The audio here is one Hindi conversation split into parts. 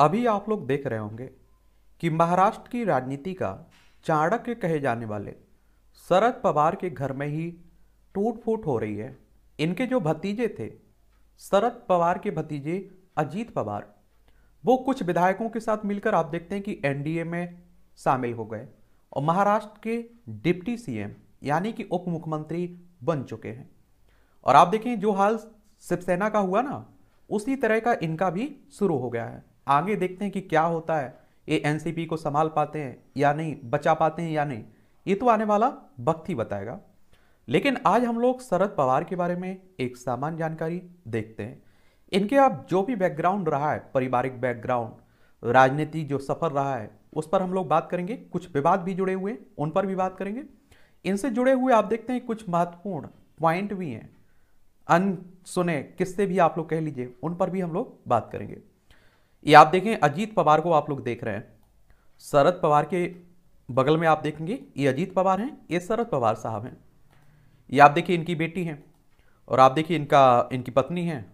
अभी आप लोग देख रहे होंगे कि महाराष्ट्र की राजनीति का चाणक्य कहे जाने वाले शरद पवार के घर में ही टूट फूट हो रही है इनके जो भतीजे थे शरद पवार के भतीजे अजीत पवार वो कुछ विधायकों के साथ मिलकर आप देखते हैं कि एनडीए में शामिल हो गए और महाराष्ट्र के डिप्टी सीएम यानी कि उप मुख्यमंत्री बन चुके हैं और आप देखें जो हाल शिवसेना का हुआ ना उसी तरह का इनका भी शुरू हो गया है आगे देखते हैं कि क्या होता है ये एनसीपी को संभाल पाते हैं या नहीं बचा पाते हैं या नहीं ये तो आने वाला वक्त ही बताएगा लेकिन आज हम लोग शरद पवार के बारे में एक सामान्य जानकारी देखते हैं इनके आप जो भी बैकग्राउंड रहा है पारिवारिक बैकग्राउंड राजनीति जो सफर रहा है उस पर हम लोग बात करेंगे कुछ विवाद भी जुड़े हुए उन पर भी बात करेंगे इनसे जुड़े हुए आप देखते हैं कुछ महत्वपूर्ण पॉइंट भी हैं अन सुने किससे भी आप लोग कह लीजिए उन पर भी हम लोग बात करेंगे ये आप देखें अजीत पवार को आप लोग देख रहे हैं शरद पवार के बगल में आप देखेंगे ये अजीत पवार हैं ये शरद पवार साहब हैं ये आप देखिए इनकी बेटी हैं और आप देखिए इनका इनकी पत्नी है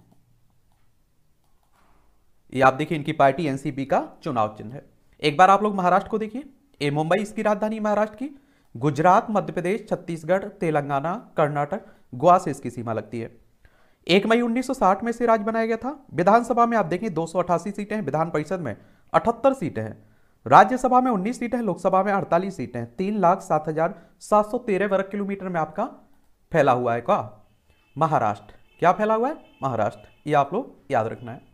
ये आप देखिए इनकी पार्टी एनसीपी का चुनाव चिन्ह है एक बार आप लोग महाराष्ट्र को देखिए ये मुंबई इसकी राजधानी महाराष्ट्र की गुजरात मध्य प्रदेश छत्तीसगढ़ तेलंगाना कर्नाटक गोवा से इसकी सीमा लगती है एक मई 1960 में इसे राज्य बनाया गया था विधानसभा में आप देखें दो सीटें हैं विधान परिषद में अठहत्तर सीटें हैं राज्यसभा में 19 सीटें हैं लोकसभा में 48 सीटें हैं तीन लाख सात हजार सात सौ तेरह वर्ग किलोमीटर में आपका फैला हुआ है क्या महाराष्ट्र क्या फैला हुआ है महाराष्ट्र ये आप लोग याद रखना है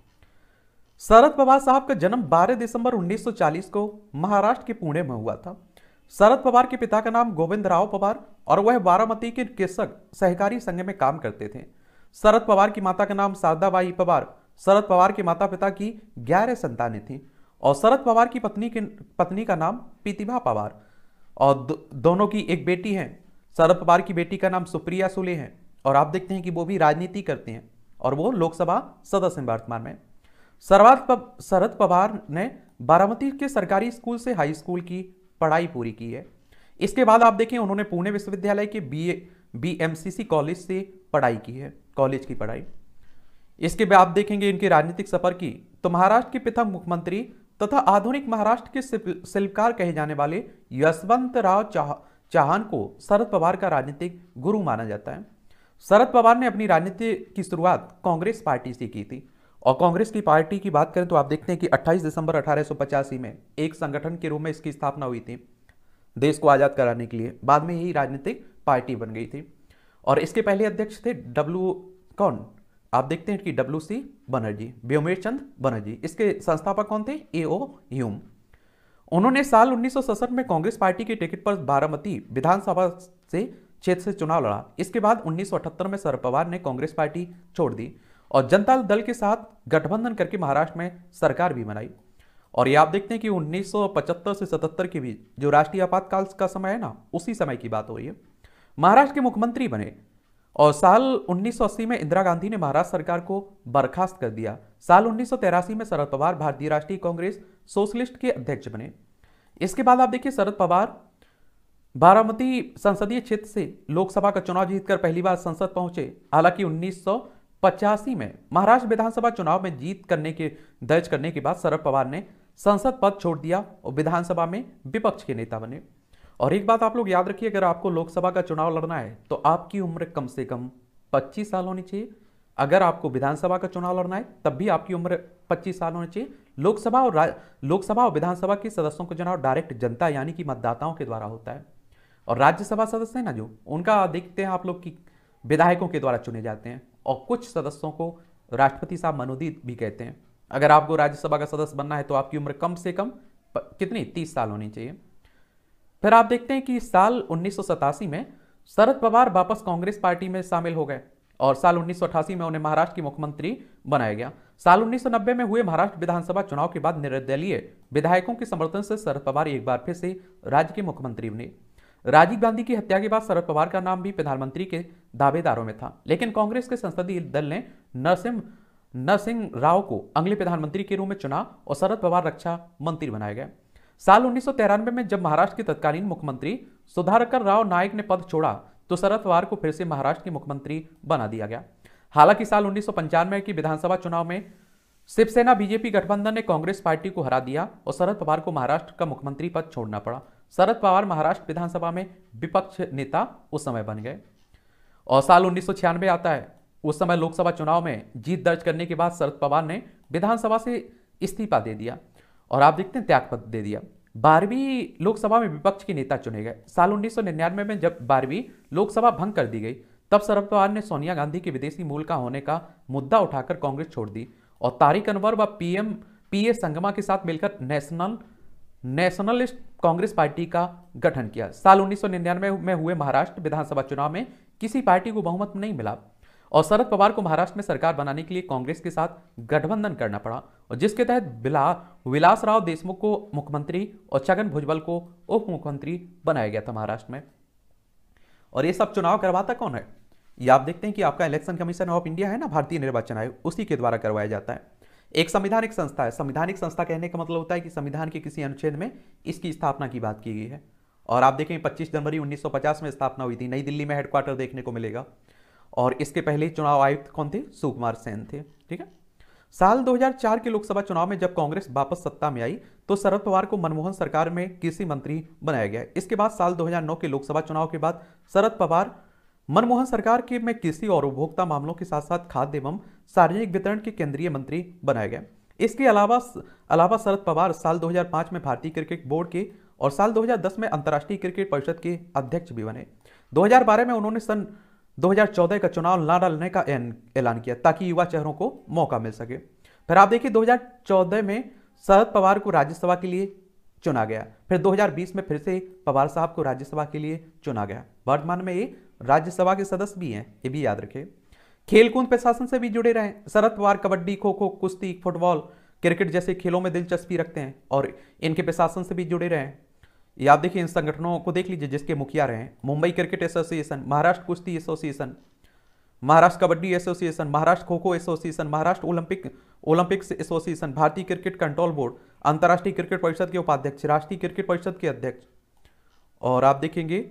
शरद पवार साहब का जन्म 12 दिसंबर 1940 को महाराष्ट्र के पुणे में हुआ था शरद पवार के पिता का नाम गोविंद राव पवार और वह बारामती के कृषक सहकारी संघ में काम करते थे शरद पवार की माता का नाम शारदाबाई पवार शरद पवार के माता पिता की ग्यारह संतानें थीं और शरद पवार की पत्नी के पत्नी का नाम प्रतिभा पवार और दो, दोनों की एक बेटी है शरद पवार की बेटी का नाम सुप्रिया सुले है और आप देखते हैं कि वो भी राजनीति करते हैं और वो लोकसभा सदस्य हैं वर्तमान में सर्वात शरद पवार ने बारामती के सरकारी स्कूल से हाई स्कूल की पढ़ाई पूरी की है इसके बाद आप देखें उन्होंने पुणे विश्वविद्यालय के बी ए कॉलेज से पढ़ाई की है कॉलेज की पढ़ाई इसके बाद आप देखेंगे इनके राजनीतिक सफर की तो महाराष्ट्र के प्रथम मुख्यमंत्री तथा आधुनिक महाराष्ट्र के शिल्पकार कहे जाने वाले यशवंत राव चाह चौहान को शरद पवार का राजनीतिक गुरु माना जाता है शरद पवार ने अपनी राजनीति की शुरुआत कांग्रेस पार्टी से की थी और कांग्रेस की पार्टी की बात करें तो आप देखते हैं कि 28 दिसंबर अठारह में एक संगठन के रूप में इसकी स्थापना हुई थी देश को आज़ाद कराने के लिए बाद में यही राजनीतिक पार्टी बन गई थी और इसके पहले अध्यक्ष थे डब्ल्यू कौन आप देखते हैं कि डब्ल्यू सी बनर्जी व्योमेश चंद बनर्जी इसके संस्थापक कौन थे ए ओ ह्यूम उन्होंने साल उन्नीस में कांग्रेस पार्टी के टिकट पर बारामती विधानसभा से क्षेत्र से चुनाव लड़ा इसके बाद उन्नीस में शरद पवार ने कांग्रेस पार्टी छोड़ दी और जनता दल के साथ गठबंधन करके महाराष्ट्र में सरकार भी बनाई और ये आप देखते हैं कि 1975 से 77 के बीच जो राष्ट्रीय आपातकाल का समय है ना उसी समय की बात हो रही है महाराष्ट्र के मुख्यमंत्री बने और साल 1980 में इंदिरा गांधी ने महाराष्ट्र सरकार को बर्खास्त कर दिया साल उन्नीस में शरद पवार भारतीय राष्ट्रीय कांग्रेस सोशलिस्ट के अध्यक्ष बने इसके बाद आप देखिए शरद पवार बारामती संसदीय क्षेत्र से लोकसभा का चुनाव जीतकर पहली बार संसद पहुंचे हालांकि उन्नीस में महाराष्ट्र विधानसभा चुनाव में जीत करने के दर्ज करने के बाद शरद पवार ने संसद पद छोड़ दिया और विधानसभा में विपक्ष के नेता बने और एक बात आप लोग याद रखिए अगर आपको लोकसभा का चुनाव लड़ना है तो आपकी उम्र कम से कम 25 साल होनी चाहिए अगर आपको विधानसभा का चुनाव लड़ना है तब भी आपकी उम्र 25 साल होनी चाहिए लोकसभा और लोकसभा और विधानसभा के सदस्यों का चुनाव डायरेक्ट जनता यानी कि मतदाताओं के द्वारा होता है और राज्यसभा सदस्य हैं ना जो उनका देखते हैं आप लोग कि विधायकों के द्वारा चुने जाते हैं और कुछ सदस्यों को राष्ट्रपति साहब मनोदित भी कहते हैं अगर आपको राज्यसभा का सदस्य बनना है तो आपकी उम्र कम से कम कितनी तीस साल होनी चाहिए फिर आप देखते हैं कि साल उन्नीस में शरद पवार वापस कांग्रेस पार्टी में शामिल हो गए और साल उन्नीस में उन्हें महाराष्ट्र की मुख्यमंत्री बनाया गया साल उन्नीस में हुए महाराष्ट्र विधानसभा चुनाव के बाद निर्दलीय विधायकों के समर्थन से शरद पवार एक बार फिर से राज्य के मुख्यमंत्री बने राजीव गांधी की हत्या के बाद शरद पवार का नाम भी प्रधानमंत्री के दावेदारों में था लेकिन कांग्रेस के संसदीय दल ने नरसिंह नरसिंह राव को अगले प्रधानमंत्री के रूप में चुना और शरद पवार रक्षा मंत्री बनाए गए साल उन्नीस में जब महाराष्ट्र के तत्कालीन मुख्यमंत्री सुधारकर राव नायक ने पद छोड़ा तो शरद पवार को फिर से महाराष्ट्र के मुख्यमंत्री बना दिया गया हालांकि साल उन्नीस की विधानसभा चुनाव में शिवसेना बीजेपी गठबंधन ने कांग्रेस पार्टी को हरा दिया और शरद पवार को महाराष्ट्र का मुख्यमंत्री पद छोड़ना पड़ा शरद पवार महाराष्ट्र विधानसभा में विपक्ष नेता उस समय बन गए और साल उन्नीस आता है उस समय लोकसभा चुनाव में जीत दर्ज करने के बाद शरद पवार ने विधानसभा से इस्तीफा दे दिया और आप देखते हैं त्यागपत्र दे दिया बारहवीं लोकसभा में विपक्ष के नेता चुने गए साल उन्नीस में जब बारहवीं लोकसभा भंग कर दी गई तब शरद पवार ने सोनिया गांधी के विदेशी मूल का होने का मुद्दा उठाकर कांग्रेस छोड़ दी और तारिक अनवर व पीएम पीए संगमा के साथ मिलकर नेशनल नेशनलिस्ट कांग्रेस पार्टी का गठन किया साल उन्नीस में हुए महाराष्ट्र विधानसभा चुनाव में किसी पार्टी को बहुमत नहीं मिला और शरद पवार को महाराष्ट्र में सरकार बनाने के लिए कांग्रेस के साथ गठबंधन करना पड़ा और जिसके तहत बिला विलासराव देशमुख को मुख्यमंत्री और छगन भुजबल को उप मुख्यमंत्री बनाया गया था महाराष्ट्र में और ये सब चुनाव करवाता कौन है ये आप देखते हैं कि आपका इलेक्शन कमीशन ऑफ इंडिया है ना भारतीय निर्वाचन आयोग उसी के द्वारा करवाया जाता है एक संविधानिक संस्था है संविधानिक संस्था कहने का मतलब होता है कि संविधान के किसी अनुच्छेद में इसकी स्थापना की बात की गई है और आप देखें 25 जनवरी 1950 में स्थापना हुई थी नई दिल्ली में हेडक्वार्टर देखने को मिलेगा और इसके पहले चुनाव आयुक्त कौन थे सुकुमार सेन थे ठीक है साल 2004 के लोकसभा चुनाव में जब कांग्रेस वापस सत्ता में आई तो शरद पवार को मनमोहन सरकार में कृषि मंत्री बनाया गया इसके बाद साल 2009 के लोकसभा चुनाव के बाद शरद पवार मनमोहन सरकार के में कृषि और उपभोक्ता मामलों के साथ साथ खाद्य एवं सार्वजनिक वितरण के केंद्रीय मंत्री बनाए गए इसके अलावा अलावा शरद पवार साल दो में भारतीय क्रिकेट बोर्ड के और साल दो में अंतर्राष्ट्रीय क्रिकेट परिषद के अध्यक्ष भी बने दो में उन्होंने सन 2014 का चुनाव ना डालने का ऐलान किया ताकि युवा चेहरों को मौका मिल सके फिर आप देखिए 2014 में शरद पवार को राज्यसभा के लिए चुना गया फिर 2020 में फिर से पवार साहब को राज्यसभा के लिए चुना गया वर्तमान में ये राज्यसभा के सदस्य भी हैं ये भी याद रखें खेलकूद प्रशासन से भी जुड़े रहे शरद पवार कबड्डी खो खो कुश्ती फुटबॉल क्रिकेट जैसे खेलों में दिलचस्पी रखते हैं और इनके प्रशासन से भी जुड़े रहे ये आप देखिए इन संगठनों को देख लीजिए जिसके मुखिया रहे हैं मुंबई क्रिकेट एसोसिएशन महाराष्ट्र कुश्ती association Maharashtra kabaddi association Maharashtra kho kho association Maharashtra Olympic Olympics association भारतीय क्रिकेट कंट्रोल बोर्ड अंतर्राष्ट्रीय क्रिकेट परिषद के उपाध्यक्ष राष्ट्रीय क्रिकेट परिषद के अध्यक्ष और आप देखेंगे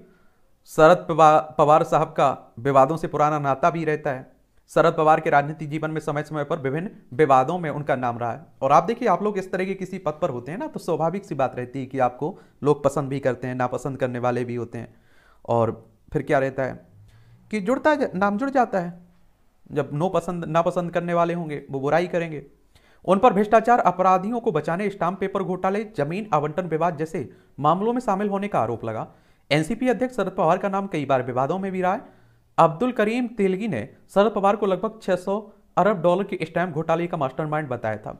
शरद पवार साहब का विवादों से पुराना नाता भी रहता है शरद पवार के राजनीतिक जीवन में समय समय पर विभिन्न विवादों में उनका नाम रहा है और आप देखिए आप लोग इस तरह के किसी पद पर होते हैं ना तो स्वाभाविक सी बात रहती है कि आपको लोग पसंद भी करते हैं नापसंद करने वाले भी होते हैं और फिर क्या रहता है कि जुड़ता नाम जुड़ जाता है जब नो पसंद नापसंद करने वाले होंगे वो बुराई करेंगे उन पर भ्रष्टाचार अपराधियों को बचाने स्टाम्प पेपर घोटाले जमीन आवंटन विवाद जैसे मामलों में शामिल होने का आरोप लगा एनसीपी अध्यक्ष शरद पवार का नाम कई बार विवादों में भी रहा है अब्दुल करीम तेलगी ने शरद पवार को लगभग 600 अरब डॉलर के स्टैम्प घोटाले का मास्टरमाइंड बताया था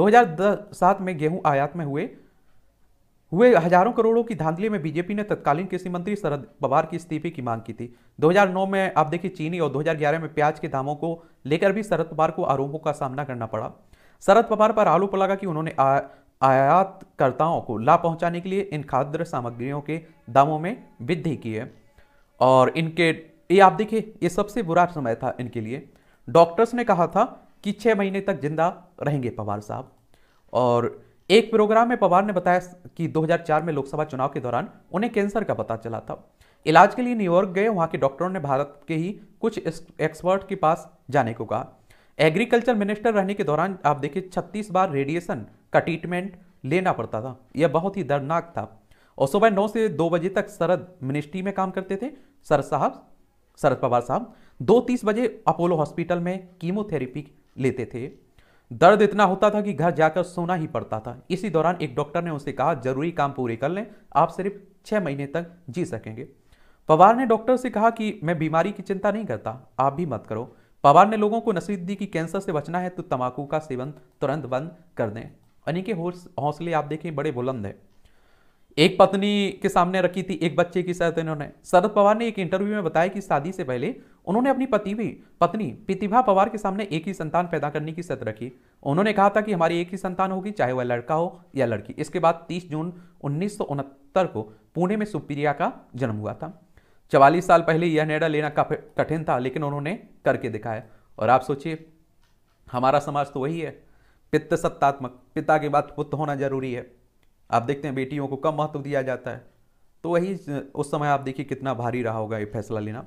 2007 में गेहूं आयात में हुए हुए हजारों करोड़ों की धांधली में बीजेपी ने तत्कालीन कृषि मंत्री शरद पवार की इस्तीफे की मांग की थी 2009 में आप देखिए चीनी और 2011 में प्याज के दामों को लेकर भी शरद पवार को आरोपों का सामना करना पड़ा शरद पवार पर आरोप लगा कि उन्होंने आयातकर्ताओं को लाभ पहुंचाने के लिए इन खाद्य सामग्रियों के दामों में वृद्धि की है और इनके ये आप देखिए ये सबसे बुरा समय था इनके लिए डॉक्टर्स ने कहा था कि छः महीने तक जिंदा रहेंगे पवार साहब और एक प्रोग्राम में पवार ने बताया कि 2004 में लोकसभा चुनाव के दौरान उन्हें कैंसर का पता चला था इलाज के लिए न्यूयॉर्क गए वहाँ के डॉक्टरों ने भारत के ही कुछ एक्सपर्ट के पास जाने को कहा एग्रीकल्चर मिनिस्टर रहने के दौरान आप देखिए छत्तीस बार रेडिएशन का ट्रीटमेंट लेना पड़ता था यह बहुत ही दर्दनाक था और सुबह नौ से दो बजे तक सरद मिनिस्ट्री में काम करते थे सर साहब शरद पवार साहब दो तीस बजे अपोलो हॉस्पिटल में कीमोथेरेपी लेते थे दर्द इतना होता था कि घर जाकर सोना ही पड़ता था इसी दौरान एक डॉक्टर ने उनसे कहा जरूरी काम पूरे कर लें आप सिर्फ छः महीने तक जी सकेंगे पवार ने डॉक्टर से कहा कि मैं बीमारी की चिंता नहीं करता आप भी मत करो पवार ने लोगों को नसीहत दी कि कैंसर से बचना है तो तंबाकू का सेवन तुरंत बंद कर दें यानी कि हौसले आप देखें बड़े बुलंद हैं एक पत्नी के सामने रखी थी एक बच्चे की साथ इन्होंने शरद पवार ने एक इंटरव्यू में बताया कि शादी से पहले उन्होंने अपनी पति भी पत्नी प्रतिभा पवार के सामने एक ही संतान पैदा करने की शर्त रखी उन्होंने कहा था कि हमारी एक ही संतान होगी चाहे वह लड़का हो या लड़की इसके बाद 30 जून उन्नीस को पुणे में सुप्रिया का जन्म हुआ था चवालीस साल पहले यह निर्णय लेना कठिन था लेकिन उन्होंने करके दिखाया और आप सोचिए हमारा समाज तो वही है पित्त सत्तात्मक पिता के बाद पुत्र होना जरूरी है आप देखते हैं बेटियों को कम महत्व दिया जाता है तो वही उस समय आप देखिए कितना भारी रहा होगा ये फैसला लेना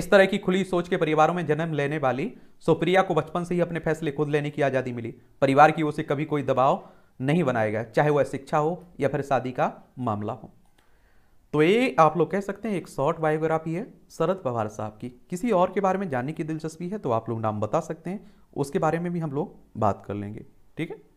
इस तरह की खुली सोच के परिवारों में जन्म लेने वाली सुप्रिया को बचपन से ही अपने फैसले खुद लेने की आज़ादी मिली परिवार की ओर से कभी कोई दबाव नहीं बनाया गया चाहे वह शिक्षा हो या फिर शादी का मामला हो तो ये आप लोग कह सकते हैं एक शॉर्ट बायोग्राफी है शरद पवार साहब की किसी और के बारे में जानने की दिलचस्पी है तो आप लोग नाम बता सकते हैं उसके बारे में भी हम लोग बात कर लेंगे ठीक है